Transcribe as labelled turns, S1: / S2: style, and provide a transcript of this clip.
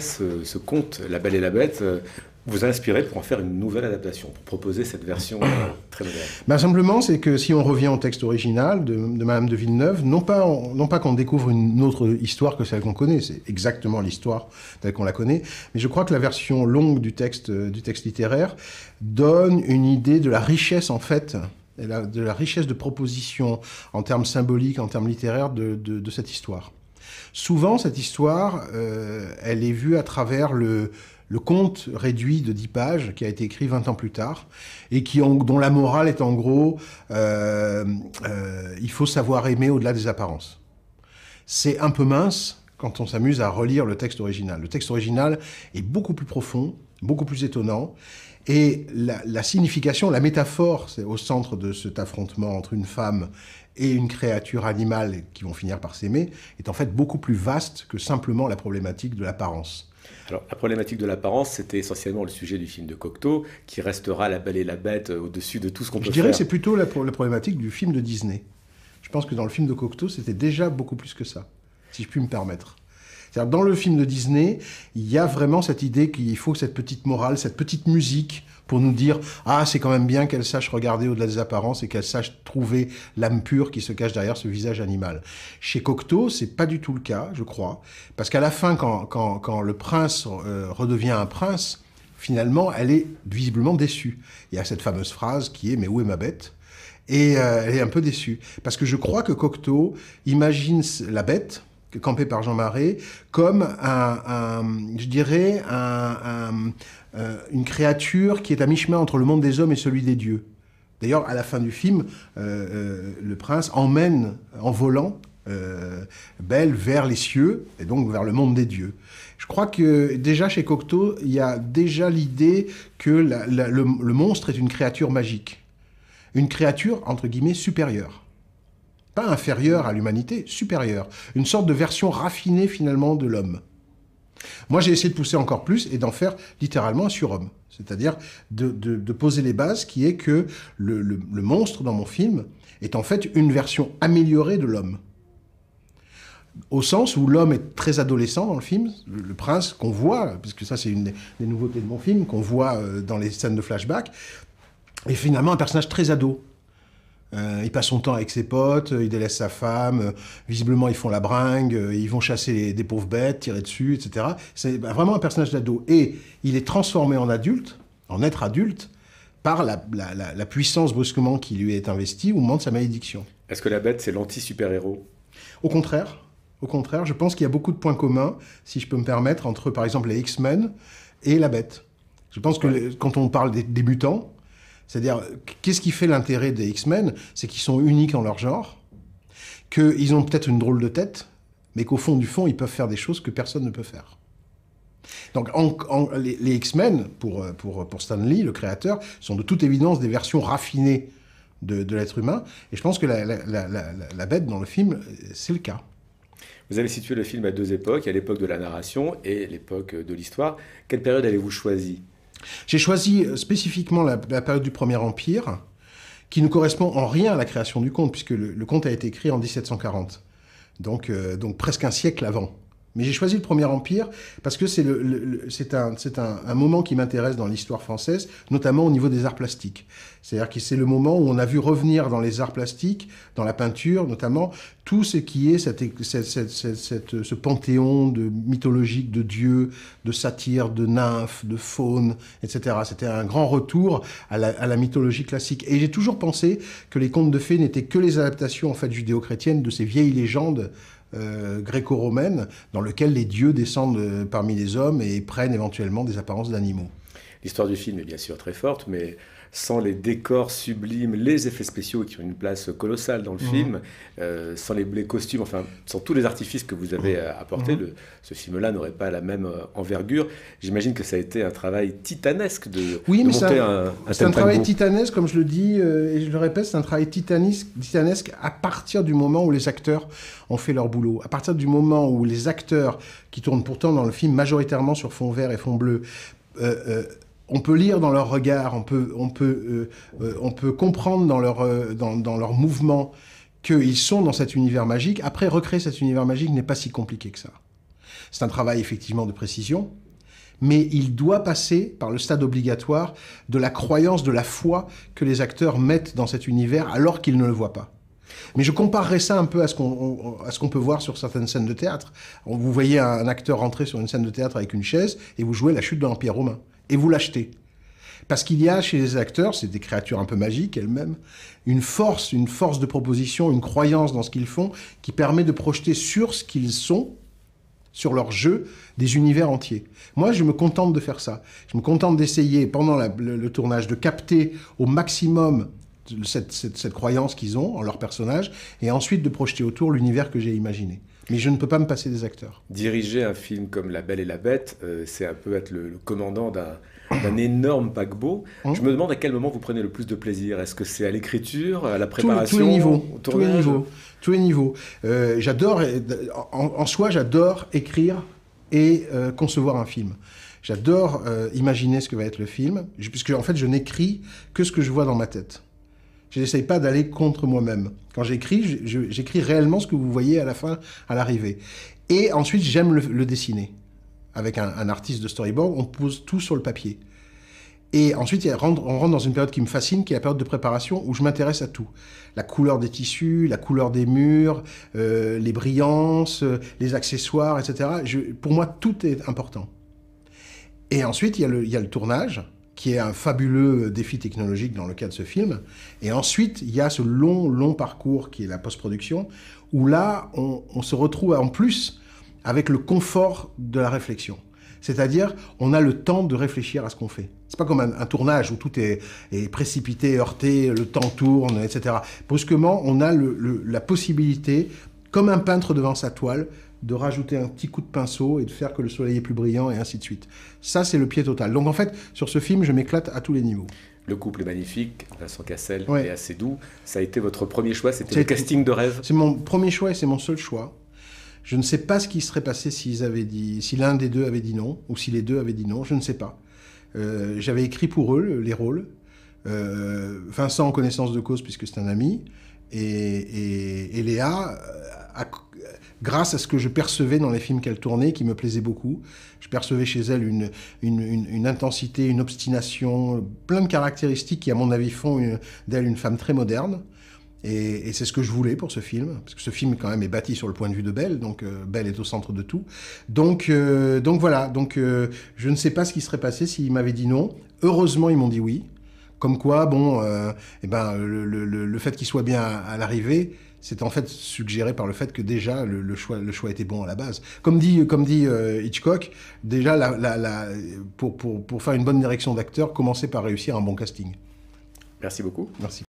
S1: ce, conte, La Belle et la Bête, euh, vous a inspiré pour en faire une nouvelle adaptation, pour proposer cette version euh, très moderne
S2: ben, Simplement, c'est que si on revient au texte original de, Madame de Villeneuve, non pas, non pas qu'on découvre une autre histoire que celle qu'on connaît, c'est exactement l'histoire telle qu'on la connaît, mais je crois que la version longue du texte, euh, du texte littéraire donne une idée de la richesse, en fait, de la richesse de propositions en termes symboliques, en termes littéraires de, de cette histoire. Souvent, cette histoire, euh, elle est vue à travers le, conte réduit de 10 pages qui a été écrit 20 ans plus tard et dont la morale est en gros euh, euh, il faut savoir aimer au-delà des apparences. C'est un peu mince quand on s'amuse à relire le texte original. Le texte original est beaucoup plus profond, beaucoup plus étonnant. Et la, signification, la métaphore, au centre de cet affrontement entre une femme et une créature animale qui vont finir par s'aimer, est en fait beaucoup plus vaste que simplement la problématique de l'apparence.
S1: Alors, la problématique de l'apparence, c'était essentiellement le sujet du film de Cocteau, qui restera la belle et la bête euh, au-dessus de tout ce qu'on peut faire. Je dirais que c'est plutôt
S2: la problématique du film de Disney. Je pense que dans le film de Cocteau, c'était déjà beaucoup plus que ça, si je puis me permettre dans le film de Disney, il y a vraiment cette idée qu'il faut cette petite morale, cette petite musique pour nous dire ah c'est quand même bien qu'elle sache regarder au-delà des apparences et qu'elle sache trouver l'âme pure qui se cache derrière ce visage animal. Chez Cocteau, c'est pas du tout le cas, je crois, parce qu'à la fin, quand, le prince euh, redevient un prince, finalement, elle est visiblement déçue. Il y a cette fameuse phrase qui est mais où est ma bête et euh, elle est un peu déçue parce que je crois que Cocteau imagine la bête campé par Jean Marais, comme un, je dirais, euh, une créature qui est à mi-chemin entre le monde des hommes et celui des dieux. D'ailleurs, à la fin du film, euh, euh, le prince emmène en volant Belle vers les cieux, et donc vers le monde des dieux. Je crois que déjà chez Cocteau, il y a déjà l'idée que le monstre est une créature magique, une créature, entre guillemets, supérieure. Pas inférieure à l'humanité, supérieure. Une sorte de version raffinée finalement de l'homme. Moi, j'ai essayé de pousser encore plus et d'en faire littéralement un surhomme. C'est-à-dire de, poser les bases qui est que le, monstre dans mon film est en fait une version améliorée de l'homme. Au sens où l'homme est très adolescent dans le film, le, prince qu'on voit, puisque ça c'est une des, nouveautés de mon film, qu'on voit euh, dans les scènes de flashback, est finalement un personnage très ado. Euh, il passe son temps avec ses potes, euh, il délaisse sa femme, euh, visiblement ils font la bringue, ils vont chasser des pauvres bêtes, tirer dessus, etc. C'est bah, vraiment un personnage d'ado. Et il est transformé en adulte, en être adulte, par la, puissance brusquement qui lui est investie au moment de sa malédiction.
S1: Est-ce que la bête, c'est l'anti-super-héros
S2: Au contraire. Au contraire, je pense qu'il y a beaucoup de points communs, si je peux me permettre, entre par exemple les X-Men et la bête. Je pense que quand on parle des, des mutants, c'est-à-dire, qu'est-ce qui fait l'intérêt des X-Men C'est qu'ils sont uniques en leur genre, qu'ils ont peut-être une drôle de tête, mais qu'au fond du fond, ils peuvent faire des choses que personne ne peut faire. Donc les, X-Men, pour, pour, Stan Lee, le créateur, sont de toute évidence des versions raffinées de, l'être humain. Et je pense que la, bête dans le film, c'est le cas.
S1: Vous avez situé le film à deux époques, à l'époque de la narration et l'époque de l'histoire. Quelle période avez-vous choisie
S2: j'ai choisi euh, spécifiquement la, période du Premier Empire, qui ne correspond en rien à la création du conte, puisque le, conte a été écrit en 1740, euh, donc presque un siècle avant. Mais j'ai choisi le Premier Empire parce que c'est le, c'est un, moment qui m'intéresse dans l'histoire française, notamment au niveau des arts plastiques. C'est-à-dire que c'est le moment où on a vu revenir dans les arts plastiques, dans la peinture notamment, tout ce qui est ce panthéon de mythologique de dieux, de satyres, de nymphes, de faunes, etc. C'était un grand retour à la, à la mythologie classique. Et j'ai toujours pensé que les contes de fées n'étaient que les adaptations en fait judéo-chrétiennes de ces vieilles légendes euh, gréco-romaine dans lequel les dieux descendent euh, parmi les hommes et prennent éventuellement des apparences d'animaux.
S1: L'histoire du film est bien sûr très forte, mais sans les décors sublimes, les effets spéciaux qui ont une place colossale dans le mhm. film, euh, sans les, blés costumes, enfin, sans tous les artifices que vous avez mhm. euh, apportés, mhm. ce film-là n'aurait pas la même euh, envergure. J'imagine que ça a été un travail titanesque de, oui, mais monter ça, C'est un travail
S2: titanesque, comme je le dis et je le répète, c'est un travail titanesque, titanesque à partir du moment où les acteurs ont fait leur boulot. À partir du moment où les acteurs, qui tournent pourtant dans le film majoritairement sur fond vert et fond bleu, on peut lire dans leur regard, on peut, on peut, euh, euh, on peut comprendre dans leur, euh, dans, dans, leur mouvement qu'ils sont dans cet univers magique. Après, recréer cet univers magique n'est pas si compliqué que ça. C'est un travail effectivement de précision, mais il doit passer par le stade obligatoire de la croyance, de la foi que les acteurs mettent dans cet univers alors qu'ils ne le voient pas. Mais je comparerais ça un peu à ce qu'on qu'on peut voir sur certaines scènes de théâtre. Vous voyez un acteur rentrer sur une scène de théâtre avec une chaise et vous jouez la chute de l'Empire romain et vous l'achetez. Parce qu'il y a chez les acteurs, c'est des créatures un peu magiques elles-mêmes, une force, une force de proposition, une croyance dans ce qu'ils font qui permet de projeter sur ce qu'ils sont, sur leur jeu, des univers entiers. Moi, je me contente de faire ça. Je me contente d'essayer, pendant le, tournage, de capter au maximum cette, cette, croyance qu'ils ont en leur personnage, et ensuite de projeter autour l'univers que j'ai imaginé. Mais je ne peux pas me passer des acteurs.
S1: Diriger un film comme La Belle et la Bête, euh, c'est un peu être le, commandant d'un, énorme paquebot. Mmh. Je me demande à quel moment vous prenez le plus de plaisir. Est-ce que c'est à l'écriture, à la préparation Tous les niveaux.
S2: Tous les niveaux. Euh, j'adore, euh, en, soi, j'adore écrire et concevoir un film. J'adore imaginer ce que va être le film, puisque en fait, je n'écris que ce que je vois dans ma tête. Je n'essaye pas d'aller contre moi-même. Quand j'écris, j'écris réellement ce que vous voyez à la fin, à l'arrivée. Et ensuite, j'aime le, dessiner. Avec un, artiste de storyboard, on pose tout sur le papier. Et ensuite, on rentre dans une période qui me fascine, qui est la période de préparation, où je m'intéresse à tout. La couleur des tissus, la couleur des murs, euh, les brillances, euh, les accessoires, etc. Je, pour moi, tout est important. Et ensuite, il il y a le tournage, qui est un fabuleux défi technologique dans le cas de ce film. Et ensuite, il y a ce long, long parcours qui est la post-production, où là, on, se retrouve en plus avec le confort de la réflexion. C'est-à-dire, on a le temps de réfléchir à ce qu'on fait. C'est pas comme un, tournage où tout est, précipité, heurté, le temps tourne, etc. Brusquement, on a la possibilité, comme un peintre devant sa toile, de rajouter un petit coup de pinceau et de faire que le soleil est plus brillant et ainsi de suite. Ça, c'est le pied total. Donc en fait, sur ce film, je m'éclate à tous les niveaux.
S1: Le couple est magnifique, Vincent Cassel est assez doux. Ça a été votre premier choix, c'était le casting de rêve C'est mon premier
S2: choix et c'est mon seul choix. Je ne sais pas ce qui serait passé si l'un des deux avait dit non, ou si les deux avaient dit non, je ne sais pas. Euh, j'avais écrit pour eux les rôles. Vincent euh, en connaissance de cause puisque c'est un ami, et, Léa, euh, grâce à ce que je percevais dans les films qu'elle tournait, qui me plaisait beaucoup. Je percevais chez elle une, intensité, une obstination, plein de caractéristiques qui, à mon avis, font d'elle une femme très moderne. Et, c'est ce que je voulais pour ce film, parce que ce film quand même est bâti sur le point de vue de Belle, donc euh, Belle est au centre de tout. Donc, donc voilà, donc je ne sais pas ce qui serait passé s'il m'avait dit non. Heureusement, ils m'ont dit oui. Comme quoi, bon, euh, eh ben, le, fait qu'il soit bien à, l'arrivée, c'est en fait suggéré par le fait que déjà le, choix, le choix était bon à la base. Comme dit, comme dit euh, Hitchcock, déjà pour, faire une bonne direction d'acteur, commencez par réussir un bon casting. Merci beaucoup. Merci.